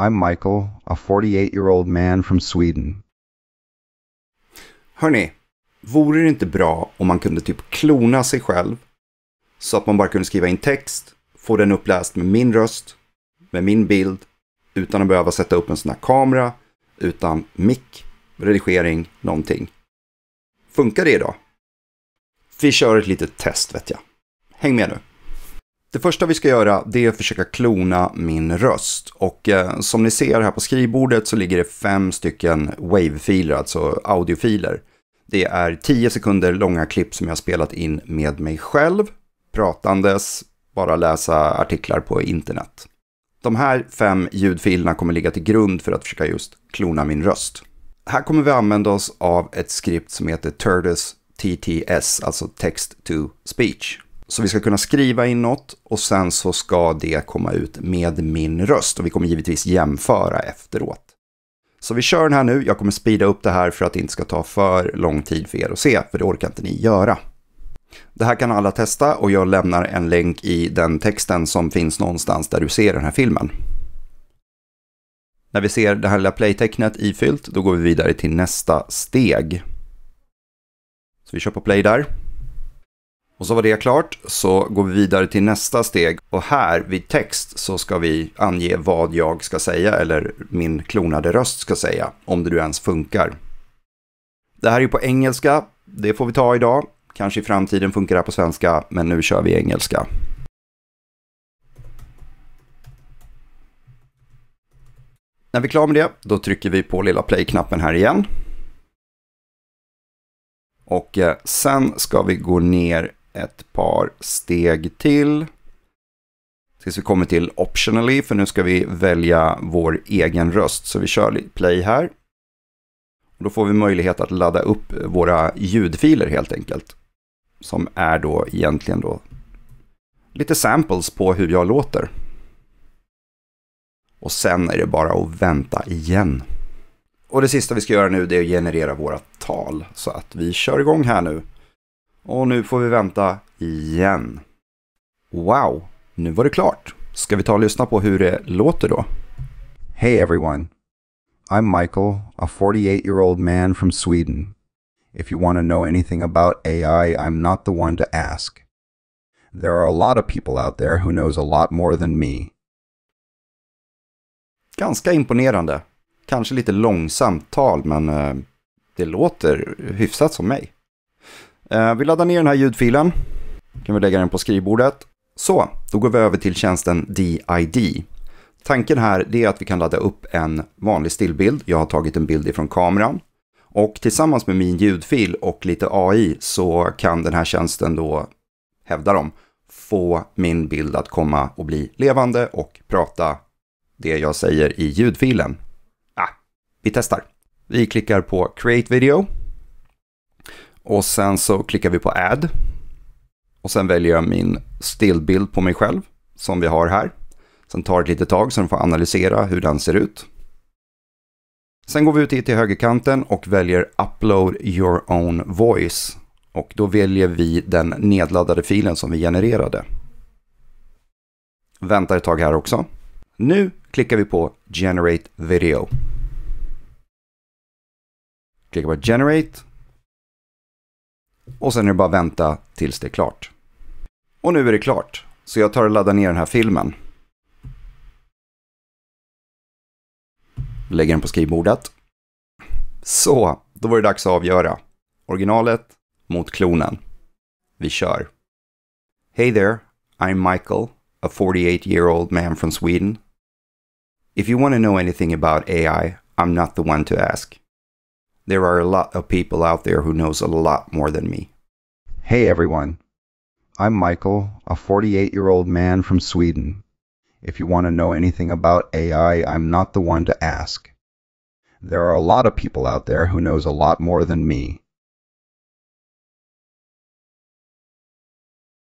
I'm Michael, a 48-year-old man from Sweden. Hörni, vore det inte bra om man kunde typ klona sig själv? Så att man bara kunde skriva in text, få den uppläst med min röst, med min bild, utan att behöva sätta upp en sån här kamera, utan mick, redigering, någonting. Funkar det idag? Vi kör ett litet test vet jag. Häng med nu! Det första vi ska göra det är att försöka klona min röst. Och eh, som ni ser här på skrivbordet så ligger det fem stycken WAV-filer, alltså audiofiler. Det är tio sekunder långa klipp som jag har spelat in med mig själv, pratandes, bara läsa artiklar på internet. De här fem ljudfilerna kommer ligga till grund för att försöka just klona min röst. Här kommer vi använda oss av ett skript som heter Turtus TTS, alltså Text to Speech. Så vi ska kunna skriva in något och sen så ska det komma ut med min röst och vi kommer givetvis jämföra efteråt. Så vi kör den här nu, jag kommer speeda upp det här för att det inte ska ta för lång tid för er att se, för det orkar inte ni göra. Det här kan alla testa och jag lämnar en länk i den texten som finns någonstans där du ser den här filmen. När vi ser det här lilla playtecknet ifyllt, då går vi vidare till nästa steg. Så vi kör på play där. Och så var det klart, så går vi vidare till nästa steg och här vid text så ska vi ange vad jag ska säga eller min klonade röst ska säga, om det nu ens funkar. Det här är på engelska, det får vi ta idag. Kanske i framtiden funkar det här på svenska, men nu kör vi engelska. När vi är klara med det, då trycker vi på lilla play-knappen här igen. Och eh, sen ska vi gå ner ett par steg till. Tills vi kommer till optionally, för nu ska vi välja vår egen röst. Så vi kör play här. då får vi möjlighet att ladda upp våra ljudfiler helt enkelt. Som är då egentligen då lite samples på hur jag låter. Och sen är det bara att vänta igen. Och det sista vi ska göra nu är att generera våra tal. Så att vi kör igång här nu. Och nu får vi vänta igen. Wow, nu var det klart. Ska vi ta och lyssna på hur det låter då? Hey everyone. I'm Michael, a 48 year old man from Sweden. If you want to know anything about AI, I'm not the one to ask. There are a lot of people out there who knows a lot more than me. Ganska imponerande. Kanske lite långsamt tal, men eh, det låter hyfsat som mig. Eh, vi laddar ner den här ljudfilen. kan vi lägga den på skrivbordet. Så, då går vi över till tjänsten DID. Tanken här är att vi kan ladda upp en vanlig stillbild. Jag har tagit en bild ifrån kameran. Och tillsammans med min ljudfil och lite AI så kan den här tjänsten då, hävda dem, få min bild att komma och bli levande och prata det jag säger i ljudfilen. Ah, vi testar. Vi klickar på Create Video. Och sen så klickar vi på add. Och sen väljer jag min stillbild på mig själv som vi har här. Sen tar det ett litet tag så den får analysera hur den ser ut. Sen går vi ut hit till högerkanten och väljer Upload your own voice. Och då väljer vi den nedladdade filen som vi genererade. Väntar ett tag här också. Nu klickar vi på Generate video. Klickar på Generate och sen är det bara att vänta tills det är klart. Och nu är det klart. Så jag tar och laddar ner den här filmen. Lägger den på skrivbordet. Så, då var det dags att avgöra. Originalet mot klonen. Vi kör. Hey there, I'm Michael, a 48 year old man from Sweden. If you want to know anything about AI, I'm not the one to ask. There are a lot of people out there who knows a lot more than me. Hey everyone. I'm Michael, a 48-year-old man from Sweden. If you want to know anything about AI, I'm not the one to ask. There are a lot of people out there who knows a lot more than me.